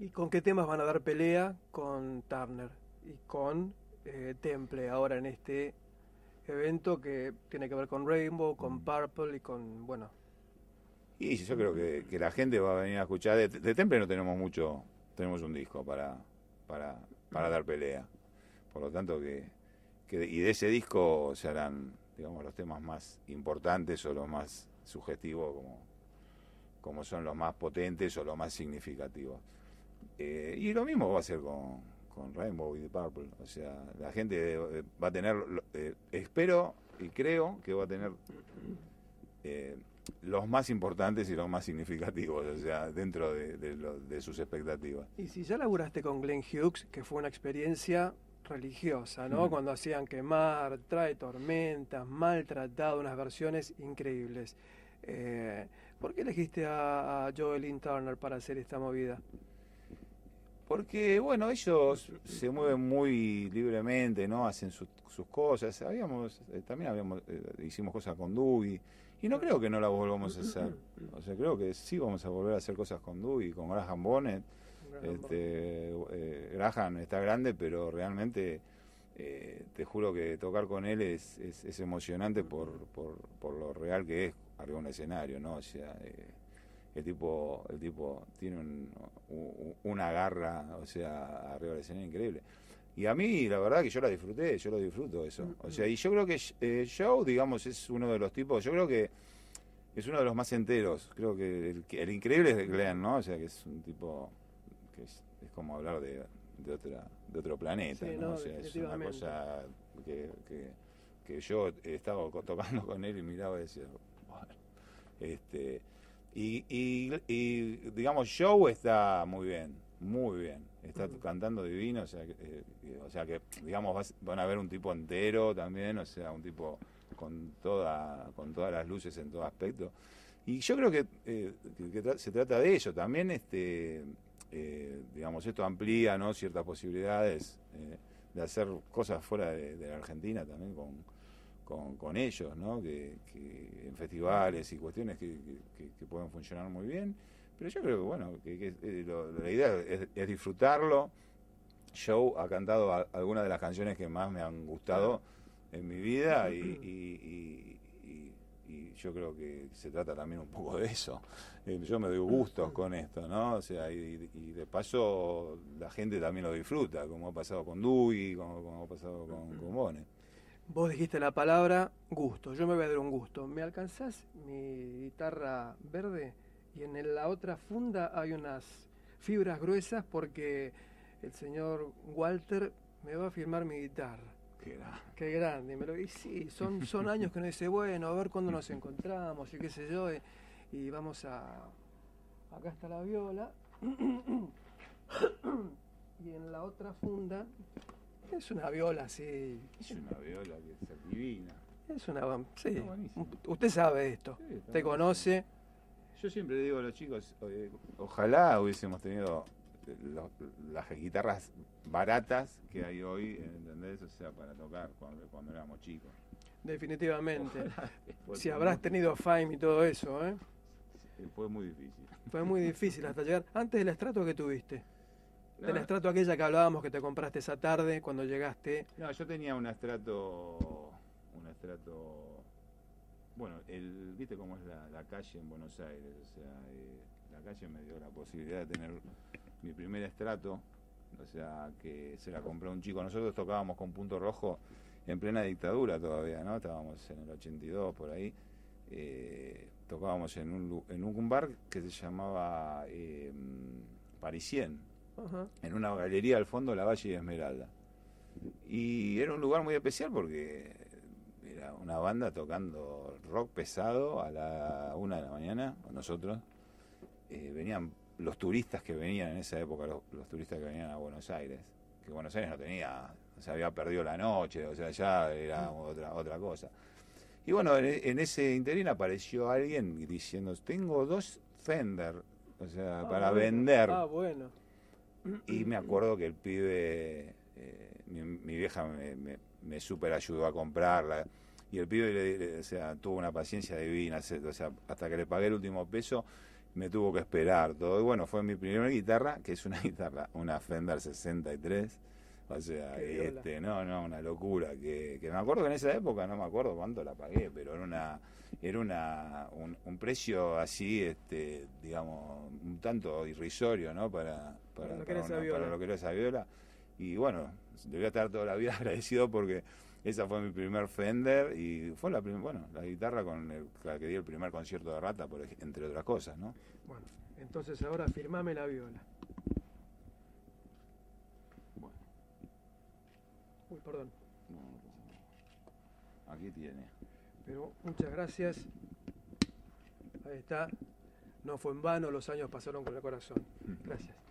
¿Y con qué temas van a dar pelea con Turner y con eh, Temple ahora en este evento que tiene que ver con Rainbow, con mm. Purple y con, bueno... Y yo creo que, la gente va a venir a escuchar. De, Temple no tenemos mucho, tenemos un disco para, mm. dar pelea. Por lo tanto, que, y de ese disco se harán, digamos, los temas más importantes o los más sugestivos, como son los más potentes o los más significativos. Eh, y lo mismo va a ser con, Rainbow y The Purple. O sea, la gente eh, va a tener, eh, espero y creo que va a tener los más importantes y los más significativos, o sea, dentro de, sus expectativas. Y si ya laburaste con Glenn Hughes, que fue una experiencia religiosa, ¿no? Mm. Cuando hacían quemar, trae tormentas, maltratado, unas versiones increíbles. ¿Por qué elegiste a, a Joelin Turner para hacer esta movida? Porque, bueno, ellos se mueven muy libremente, ¿no? Hacen sus cosas. Habíamos, eh, también habíamos, eh, hicimos cosas con Dugi. Y no creo que no la volvamos a hacer. O sea, creo que sí vamos a volver a hacer cosas con Dugi, con Graham Bonnet. Graham, este, eh, está grande, pero realmente te juro que tocar con él es, es, emocionante por, por, por, lo real que es arriba un escenario, ¿no? O sea, el tipo, el tipo tiene una garra, o sea, arriba del increíble. Y a mí, la verdad que yo la disfruté, yo lo disfruto eso. Mm, o mm. sea, y yo creo que eh, Joe, digamos, es uno de los tipos, yo creo que es uno de los más enteros. Creo que el, increíble es de Glenn, ¿no? O sea, que es un tipo que es, como hablar de, otra, de otro planeta, ¿no? O sea, es una cosa que, que, que yo estaba tocando con él y miraba y decía, bueno, este y, digamos, Joe está muy bien, muy bien. Está cantando divino, o sea, que, eh, o sea que, digamos, van a ver un tipo entero también, o sea, un tipo con, toda, con todas las luces en todo aspecto. Y yo creo que, eh, se trata de ello. También, este, eh, digamos, esto amplía ¿no? ciertas posibilidades de hacer cosas fuera de, de la Argentina también con con, ellos, ¿no? Que, en festivales y cuestiones que, pueden funcionar muy bien. Pero yo creo que, bueno, que, eh, la idea es, disfrutarlo. Joe ha cantado algunas de las canciones que más me han gustado en mi vida y, yo creo que se trata también un poco de eso. Eh, yo me doy gustos con esto, ¿no? O sea, y, de paso la gente también lo disfruta, como ha pasado con Dewey, como, ha pasado con, con Vos dijiste la palabra gusto. Yo me voy a dar un gusto. ¿Me alcanzás mi guitarra verde? Y en la otra funda hay unas fibras gruesas porque el señor Walter me va a firmar mi guitarra. Qué grande. Me lo, y sí, son, son años que no dice, bueno, a ver cuándo nos encontramos y qué sé yo. Eh, y vamos a... Acá está la viola. y en la otra funda es una viola, sí. Es una viola que es divina. Es una... Sí. Usted sabe esto. te conoce. Yo siempre digo a los chicos, eh, ojalá hubiésemos tenido eh, las guitarras baratas que hay hoy, ¿entendés? O sea, para tocar cuando, éramos chicos. Definitivamente. si habrás tenido Fime y todo eso, ¿eh? fue muy difícil. Fue muy difícil hasta llegar. Antes del estrato que tuviste. El estrato aquella que hablábamos que te compraste esa tarde cuando llegaste. No, yo tenía un estrato. Un estrato. Bueno, el, viste cómo es la, calle en Buenos Aires. O sea, eh, la calle me dio la posibilidad de tener mi primer estrato. O sea, que se la compró un chico. Nosotros tocábamos con Punto Rojo en plena dictadura todavía, ¿no? Estábamos en el 82 por ahí. Eh, tocábamos en un, en un bar que se llamaba eh, Parisien en una galería al fondo de la Valle de Esmeralda. Y era un lugar muy especial porque era una banda tocando rock pesado a la una de la mañana con nosotros. Eh, venían los turistas que venían en esa época, los, turistas que venían a Buenos Aires, que Buenos Aires no tenía, se había perdido la noche, o sea, ya era otra, otra cosa. Y bueno, en, ese interín apareció alguien diciendo, tengo dos Fender, o sea, ah, para vender. Ah, bueno. Y me acuerdo que el pibe, eh, mi, vieja me, me, super ayudó a comprarla. Y el pibe o sea, tuvo una paciencia divina. O sea, hasta que le pagué el último peso, me tuvo que esperar todo. Y bueno, fue mi primera guitarra, que es una guitarra, una Fender 63 o sea, este, no, no, una locura. Que, me acuerdo que en esa época, no me acuerdo cuánto la pagué, pero era una era una, un, precio así, este, digamos, un tanto irrisorio, ¿no? Para, lo, que era esa viola. Y bueno, debía estar toda la vida agradecido porque esa fue mi primer Fender y fue la bueno, la guitarra con la que di el primer concierto de Rata, por, entre otras cosas, ¿no? Bueno, entonces ahora firmame la viola. Uy, perdón. Aquí tiene. Pero muchas gracias. Ahí está. No fue en vano, los años pasaron con el corazón. Gracias.